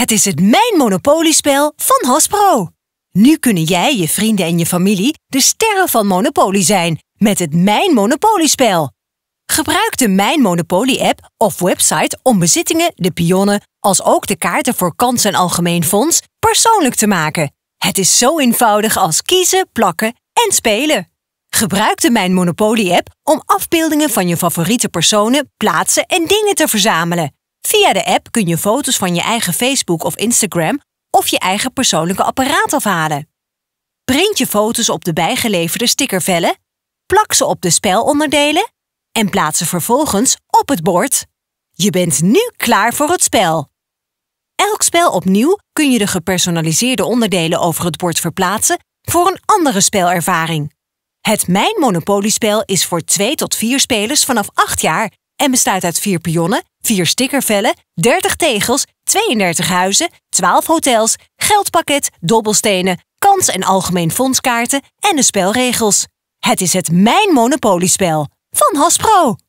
Het is het Mijn Monopoliespel van Hasbro. Nu kunnen jij, je vrienden en je familie de sterren van Monopoly zijn met het Mijn Monopoliespel. Gebruik de Mijn Monopoly-app of website om bezittingen, de pionnen, als ook de kaarten voor kans en algemeen fonds persoonlijk te maken. Het is zo eenvoudig als kiezen, plakken en spelen. Gebruik de Mijn Monopoly-app om afbeeldingen van je favoriete personen, plaatsen en dingen te verzamelen. Via de app kun je foto's van je eigen Facebook of Instagram of je eigen persoonlijke apparaat afhalen. Print je foto's op de bijgeleverde stickervellen, plak ze op de spelonderdelen en plaats ze vervolgens op het bord. Je bent nu klaar voor het spel. Elk spel opnieuw kun je de gepersonaliseerde onderdelen over het bord verplaatsen voor een andere spelervaring. Het Mijn Monopoliespel is voor 2 tot 4 spelers vanaf 8 jaar en bestaat uit vier pionnen, vier stickervellen, 30 tegels, 32 huizen, 12 hotels, geldpakket, dobbelstenen, kans- en algemeen fondskaarten en de spelregels. Het is het Mijn Monopoliespel van Hasbro.